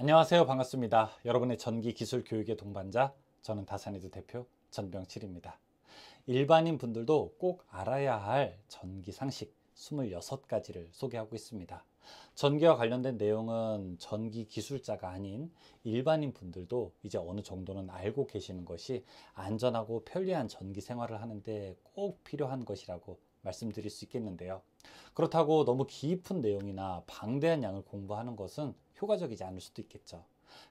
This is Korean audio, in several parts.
안녕하세요. 반갑습니다. 여러분의 전기 기술 교육의 동반자 저는 다산이드 대표 전병칠입니다. 일반인 분들도 꼭 알아야 할 전기 상식 26가지를 소개하고 있습니다. 전기와 관련된 내용은 전기 기술자가 아닌 일반인 분들도 이제 어느 정도는 알고 계시는 것이 안전하고 편리한 전기 생활을 하는데 꼭 필요한 것이라고 말씀드릴 수 있겠는데요. 그렇다고 너무 깊은 내용이나 방대한 양을 공부하는 것은 효과적이지 않을 수도 있겠죠.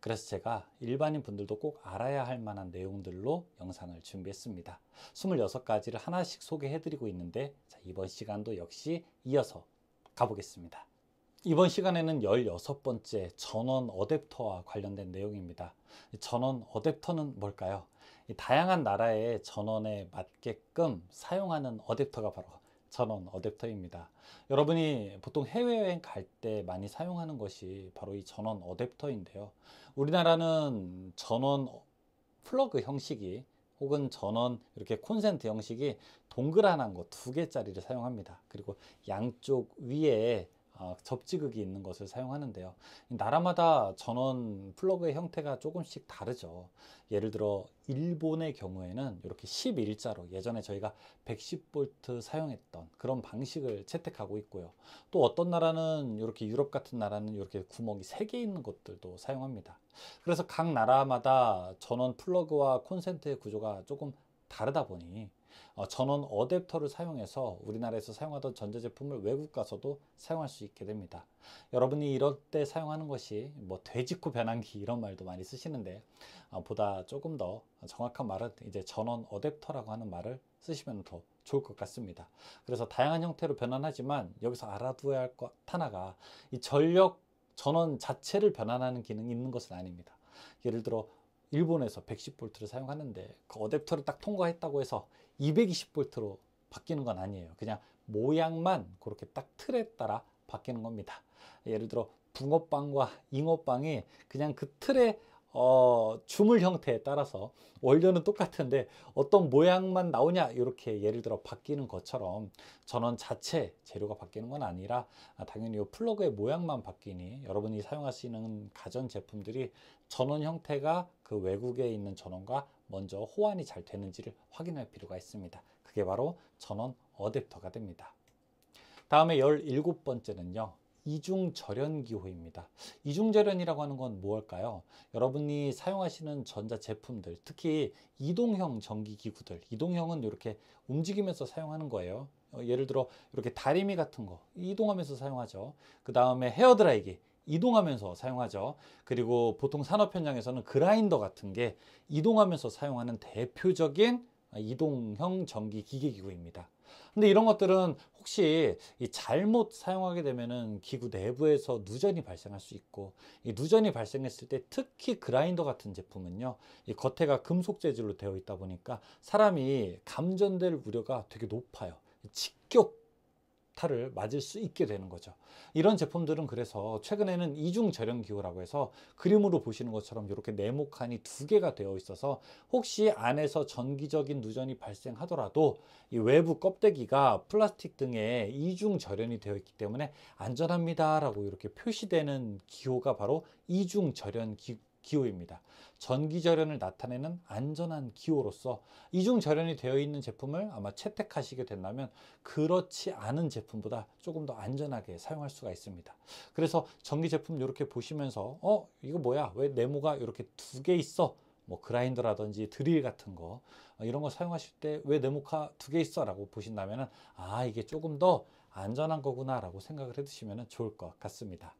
그래서 제가 일반인 분들도 꼭 알아야 할 만한 내용들로 영상을 준비했습니다. 26가지를 하나씩 소개해드리고 있는데 자, 이번 시간도 역시 이어서 가보겠습니다. 이번 시간에는 16번째 전원 어댑터와 관련된 내용입니다. 전원 어댑터는 뭘까요? 다양한 나라의 전원에 맞게끔 사용하는 어댑터가 바로 전원 어댑터입니다. 여러분이 보통 해외여행 갈 때 많이 사용하는 것이 바로 이 전원 어댑터인데요. 우리나라는 전원 플러그 형식이 혹은 전원 이렇게 콘센트 형식이 동그란 한거 두 개짜리를 사용합니다. 그리고 양쪽 위에 아, 접지극이 있는 것을 사용하는데요. 나라마다 전원 플러그의 형태가 조금씩 다르죠. 예를 들어 일본의 경우에는 이렇게 11자로 예전에 저희가 110V 사용했던 그런 방식을 채택하고 있고요. 또 어떤 나라는 이렇게 유럽 같은 나라는 이렇게 구멍이 3개 있는 것들도 사용합니다. 그래서 각 나라마다 전원 플러그와 콘센트의 구조가 조금 다르다 보니 어, 전원 어댑터를 사용해서 우리나라에서 사용하던 전자제품을 외국 가서도 사용할 수 있게 됩니다. 여러분이 이럴 때 사용하는 것이 뭐 돼지코 변환기 이런 말도 많이 쓰시는데 어, 보다 조금 더 정확한 말은 이제 전원 어댑터라고 하는 말을 쓰시면 더 좋을 것 같습니다. 그래서 다양한 형태로 변환하지만 여기서 알아두어야 할 것 하나가 이 전력 전원 자체를 변환하는 기능이 있는 것은 아닙니다. 예를 들어 일본에서 110V를 사용하는데 그 어댑터를 딱 통과했다고 해서 220V로 바뀌는 건 아니에요. 그냥 모양만 그렇게 딱 틀에 따라 바뀌는 겁니다. 예를 들어 붕어빵과 잉어빵이 그냥 그 틀에 어, 주물 형태에 따라서 원료는 똑같은데 어떤 모양만 나오냐 이렇게 예를 들어 바뀌는 것처럼 전원 자체 재료가 바뀌는 건 아니라 아, 당연히 이 플러그의 모양만 바뀌니 여러분이 사용하시는 가전 제품들이 전원 형태가 그 외국에 있는 전원과 먼저 호환이 잘 되는지를 확인할 필요가 있습니다. 그게 바로 전원 어댑터가 됩니다. 다음에 17번째는요. 이중절연기호입니다. 이중절연이라고 하는 건 무엇일까요? 여러분이 사용하시는 전자제품들, 특히 이동형 전기기구들, 이동형은 이렇게 움직이면서 사용하는 거예요. 어, 예를 들어 이렇게 다리미 같은 거 이동하면서 사용하죠. 그 다음에 헤어드라이기, 이동하면서 사용하죠. 그리고 보통 산업 현장에서는 그라인더 같은 게 이동하면서 사용하는 대표적인 이동형 전기 기계 기구입니다. 근데 이런 것들은 혹시 잘못 사용하게 되면 기구 내부에서 누전이 발생할 수 있고 이 누전이 발생했을 때 특히 그라인더 같은 제품은요 이 겉에가 금속 재질로 되어 있다 보니까 사람이 감전될 우려가 되게 높아요 직격 약탈을 맞을 수 있게 되는 거죠. 이런 제품들은 그래서 최근에는 이중 절연 기호라고 해서 그림으로 보시는 것처럼 이렇게 네모 칸이 두 개가 되어 있어서 혹시 안에서 전기적인 누전이 발생하더라도 이 외부 껍데기가 플라스틱 등의 이중 절연이 되어 있기 때문에 안전합니다라고 이렇게 표시되는 기호가 바로 이중 절연 기, 기호입니다. 전기절연을 나타내는 안전한 기호로서 이중절연이 되어 있는 제품을 아마 채택하시게 된다면 그렇지 않은 제품보다 조금 더 안전하게 사용할 수가 있습니다. 그래서 전기 제품 이렇게 보시면서 어? 이거 뭐야? 왜 네모가 이렇게 두 개 있어? 뭐 그라인더라든지 드릴 같은 거 어, 이런 거 사용하실 때 왜 네모카 두개 있어 라고 보신다면 아 이게 조금 더 안전한 거구나 라고 생각을 해두시면 좋을 것 같습니다.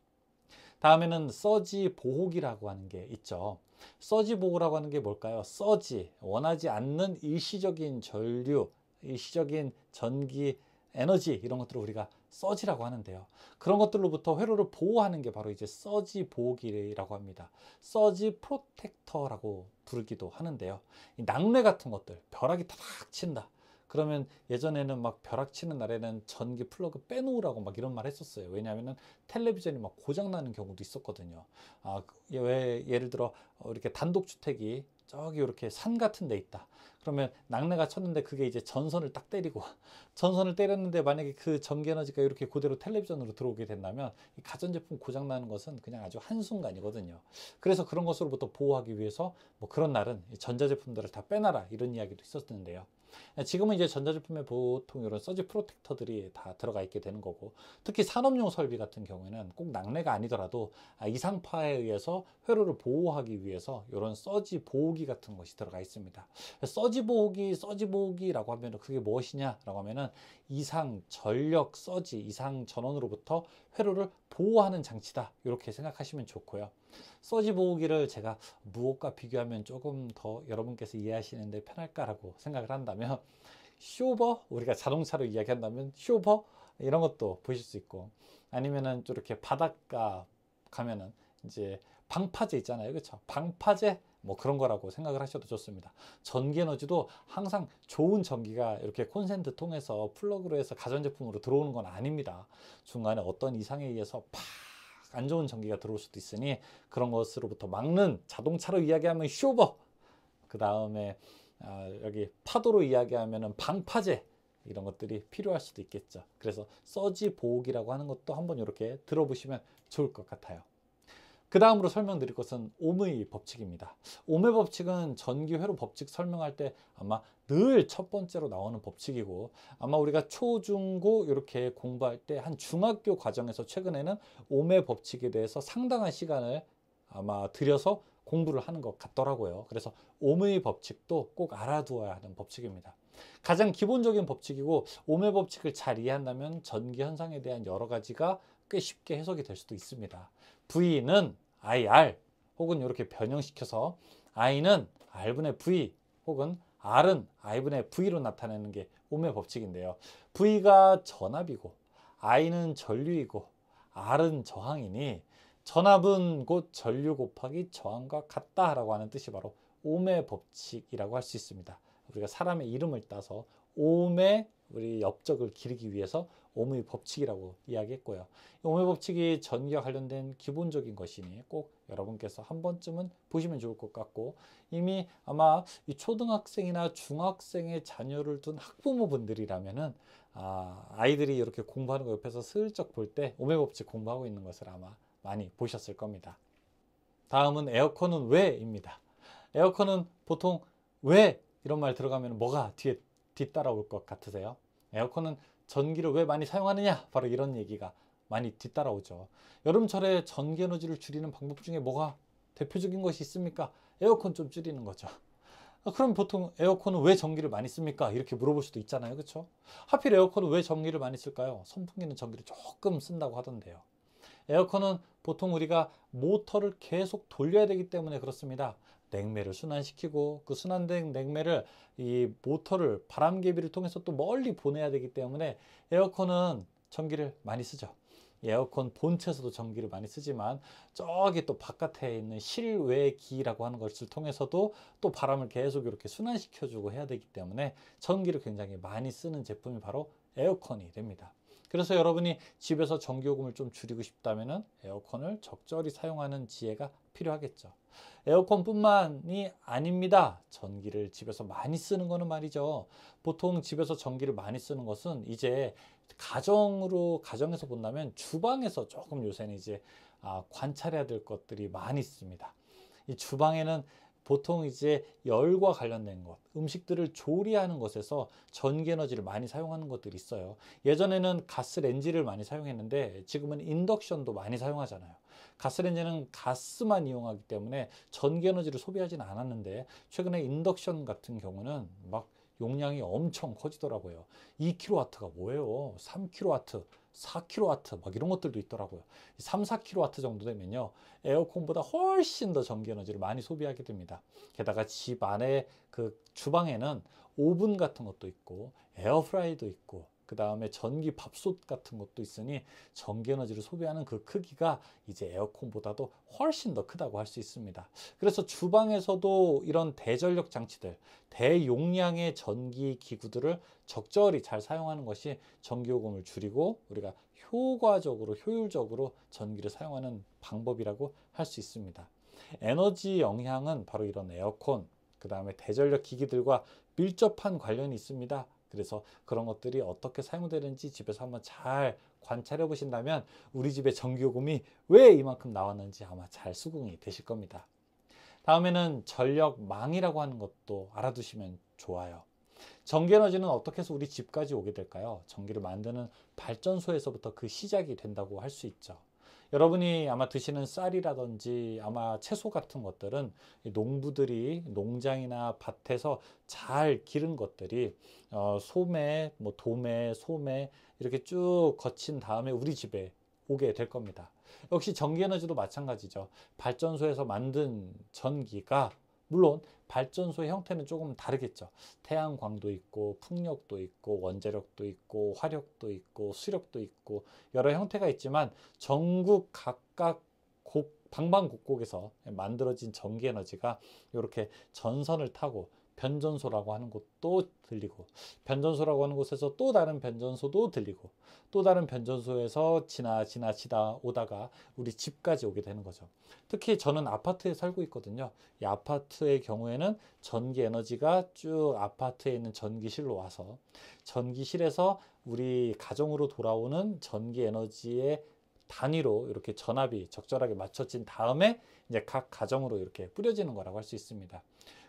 다음에는 써지 보호기라고 하는 게 있죠. 써지 보호라고 하는 게 뭘까요? 써지 원하지 않는 일시적인 전류, 일시적인 전기, 에너지 이런 것들을 우리가 써지라고 하는데요. 그런 것들로부터 회로를 보호하는 게 바로 이제 써지 보호기라고 합니다. 써지 프로텍터라고 부르기도 하는데요. 이 낙뢰 같은 것들, 벼락이 탁 친다. 그러면 예전에는 막 벼락 치는 날에는 전기 플러그 빼놓으라고 막 이런 말 했었어요. 왜냐하면 텔레비전이 막 고장나는 경우도 있었거든요. 아, 그 왜 예를 들어 어, 이렇게 단독주택이 저기 이렇게 산 같은 데 있다. 그러면 낙뢰가 쳤는데 그게 이제 전선을 딱 때리고 전선을 때렸는데 만약에 그 전기 에너지가 이렇게 그대로 텔레비전으로 들어오게 된다면 가전제품 고장 나는 것은 그냥 아주 한순간이거든요. 그래서 그런 것으로부터 보호하기 위해서 뭐 그런 날은 전자제품들을 다 빼놔라 이런 이야기도 있었는데요. 지금은 이제 전자제품에 보통 이런 서지 프로텍터들이 다 들어가 있게 되는 거고 특히 산업용 설비 같은 경우에는 꼭 낙뢰가 아니더라도 아, 이상파에 의해서 회로를 보호하기 위해서 이런 서지 보호기 같은 것이 들어가 있습니다. 서지 써지 보으기 써지 보으기라고 하면 그게 무엇이냐라고 하면은 이상 전력 써지 이상 전원으로부터 회로를 보호하는 장치다. 이렇게 생각하시면 좋고요. 써지 보으기를 제가 무엇과 비교하면 조금 더 여러분께서 이해하시는데 편할까라고 생각을 한다면 쇼버 우리가 자동차로 이야기한다면 쇼버 이런 것도 보실 수 있고 아니면은 이렇게 바닷가 가면은 이제 방파제 있잖아요. 그렇죠? 방파제 뭐 그런 거라고 생각을 하셔도 좋습니다. 전기 에너지도 항상 좋은 전기가 이렇게 콘센트 통해서 플러그로 해서 가전제품으로 들어오는 건 아닙니다. 중간에 어떤 이상에 의해서 팍 안 좋은 전기가 들어올 수도 있으니 그런 것으로부터 막는 자동차로 이야기하면 쇼버 그 다음에 아, 여기 파도로 이야기하면 방파제 이런 것들이 필요할 수도 있겠죠. 그래서 서지 보호기라고 하는 것도 한번 이렇게 들어보시면 좋을 것 같아요. 그 다음으로 설명드릴 것은 오의 법칙입니다. 오의 법칙은 전기회로 법칙 설명할 때 아마 늘 첫 번째로 나오는 법칙이고 아마 우리가 초, 중, 고 이렇게 공부할 때 한 중학교 과정에서 최근에는 오의 법칙에 대해서 상당한 시간을 아마 들여서 공부를 하는 것 같더라고요. 그래서 오의 법칙도 꼭 알아두어야 하는 법칙입니다. 가장 기본적인 법칙이고 오의 법칙을 잘 이해한다면 전기 현상에 대한 여러 가지가 꽤 쉽게 해석이 될 수도 있습니다. V는 IR 혹은 이렇게 변형시켜서 I는 R분의 V 혹은 R은 I분의 V로 나타내는 게 오메 법칙인데요. V가 전압이고 I는 전류이고 R은 저항이니 전압은 곧 전류 곱하기 저항과 같다라고 하는 뜻이 바로 오메 법칙이라고 할 수 있습니다. 우리가 사람의 이름을 따서 오메 우리 엽적을 기르기 위해서 오무의 법칙이라고 이야기했고요. 오무의 법칙이 전기와 관련된 기본적인 것이니 꼭 여러분께서 한 번쯤은 보시면 좋을 것 같고 이미 아마 이 초등학생이나 중학생의 자녀를 둔 학부모분들이라면은 아, 아이들이 이렇게 공부하는 거 옆에서 슬쩍 볼 때 오메 법칙 공부하고 있는 것을 아마 많이 보셨을 겁니다. 다음은 에어컨은 왜입니다. 에어컨은 보통 왜 이런 말 들어가면 뭐가 뒤에 뒤따라올 것 같으세요? 에어컨은 전기를 왜 많이 사용하느냐? 바로 이런 얘기가 많이 뒤따라오죠. 여름철에 전기 에너지를 줄이는 방법 중에 뭐가 대표적인 것이 있습니까? 에어컨 좀 줄이는 거죠. 아, 그럼 보통 에어컨은 왜 전기를 많이 씁니까? 이렇게 물어볼 수도 있잖아요. 그쵸 하필 에어컨은 왜 전기를 많이 쓸까요? 선풍기는 전기를 조금 쓴다고 하던데요. 에어컨은 보통 우리가 모터를 계속 돌려야 되기 때문에 그렇습니다. 냉매를 순환시키고 그 순환된 냉매를 이 모터를 바람개비를 통해서 또 멀리 보내야 되기 때문에 에어컨은 전기를 많이 쓰죠. 에어컨 본체에서도 전기를 많이 쓰지만 저기 또 바깥에 있는 실외기라고 하는 것을 통해서도 또 바람을 계속 이렇게 순환시켜주고 해야 되기 때문에 전기를 굉장히 많이 쓰는 제품이 바로 에어컨이 됩니다. 그래서 여러분이 집에서 전기요금을 좀 줄이고 싶다면 에어컨을 적절히 사용하는 지혜가 필요하겠죠. 에어컨뿐만이 아닙니다. 전기를 집에서 많이 쓰는 거는 말이죠. 보통 집에서 전기를 많이 쓰는 것은 이제 가정으로 가정에서 본다면 주방에서 조금 요새는 이제 아, 관찰해야 될 것들이 많이 있습니다. 이 주방에는 보통 이제 열과 관련된 것, 음식들을 조리하는 것에서 전기 에너지를 많이 사용하는 것들이 있어요. 예전에는 가스렌지를 많이 사용했는데 지금은 인덕션도 많이 사용하잖아요. 가스렌지는 가스만 이용하기 때문에 전기 에너지를 소비하지는 않았는데 최근에 인덕션 같은 경우는 막 용량이 엄청 커지더라고요. 2kW가 뭐예요? 3kW, 4kW 막 이런 것들도 있더라고요. 3, 4kW 정도 되면요. 에어컨보다 훨씬 더 전기 에너지를 많이 소비하게 됩니다. 게다가 집 안에 그 주방에는 오븐 같은 것도 있고 에어프라이도 있고 그 다음에 전기 밥솥 같은 것도 있으니 전기 에너지를 소비하는 그 크기가 이제 에어컨보다도 훨씬 더 크다고 할 수 있습니다. 그래서 주방에서도 이런 대전력 장치들, 대용량의 전기 기구들을 적절히 잘 사용하는 것이 전기요금을 줄이고 우리가 효과적으로, 효율적으로 전기를 사용하는 방법이라고 할 수 있습니다. 에너지 영향은 바로 이런 에어컨, 그 다음에 대전력 기기들과 밀접한 관련이 있습니다. 그래서 그런 것들이 어떻게 사용되는지 집에서 한번 잘 관찰해 보신다면 우리 집의 전기요금이 왜 이만큼 나왔는지 아마 잘 수긍이 되실 겁니다. 다음에는 전력망이라고 하는 것도 알아두시면 좋아요. 전기에너지는 어떻게 해서 우리 집까지 오게 될까요? 전기를 만드는 발전소에서부터 그 시작이 된다고 할 수 있죠. 여러분이 아마 드시는 쌀이라든지 아마 채소 같은 것들은 농부들이 농장이나 밭에서 잘 기른 것들이 어, 소매, 뭐 도매, 소매 이렇게 쭉 거친 다음에 우리 집에 오게 될 겁니다. 역시 전기에너지도 마찬가지죠. 발전소에서 만든 전기가 물론 발전소의 형태는 조금 다르겠죠. 태양광도 있고 풍력도 있고 원자력도 있고 화력도 있고 수력도 있고 여러 형태가 있지만 전국 각각 곡 방방곡곡에서 만들어진 전기 에너지가 이렇게 전선을 타고 변전소라고 하는 곳도 들리고 변전소라고 하는 곳에서 또 다른 변전소도 들리고 또 다른 변전소에서 지나 지나치다 오다가 우리 집까지 오게 되는 거죠. 특히 저는 아파트에 살고 있거든요. 이 아파트의 경우에는 전기 에너지가 쭉 아파트에 있는 전기실로 와서 전기실에서 우리 가정으로 돌아오는 전기 에너지의 단위로 이렇게 전압이 적절하게 맞춰진 다음에 이제 각 가정으로 이렇게 뿌려지는 거라고 할 수 있습니다.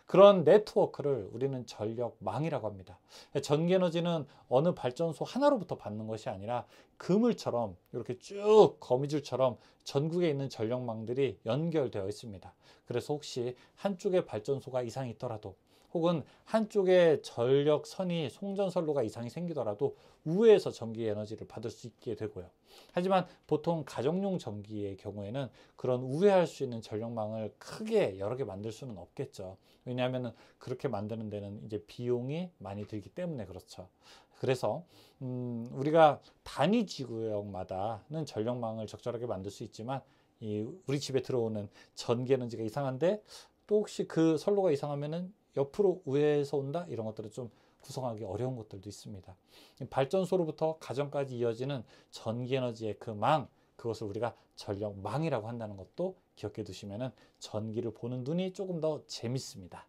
그런 네트워크를 우리는 전력망이라고 합니다. 전기에너지는 어느 발전소 하나로부터 받는 것이 아니라 그물처럼 이렇게 쭉 거미줄처럼 전국에 있는 전력망들이 연결되어 있습니다. 그래서 혹시 한쪽에 발전소가 이상이 있더라도 혹은 한쪽에 전력선이 송전선로가 이상이 생기더라도 우회해서 전기 에너지를 받을 수 있게 되고요. 하지만 보통 가정용 전기의 경우에는 그런 우회할 수 있는 전력망을 크게 여러 개 만들 수는 없겠죠. 왜냐하면 그렇게 만드는 데는 이제 비용이 많이 들기 때문에 그렇죠. 그래서 음, 우리가 단위 지구역마다는 전력망을 적절하게 만들 수 있지만 이 우리 집에 들어오는 전기 에너지가 이상한데 또 혹시 그 선로가 이상하면은 옆으로 우회해서 온다 이런 것들을 좀 구성하기 어려운 것들도 있습니다. 발전소로부터 가정까지 이어지는 전기에너지의 그 망, 그것을 우리가 전력망이라고 한다는 것도 기억해 두시면 전기를 보는 눈이 조금 더 재밌습니다.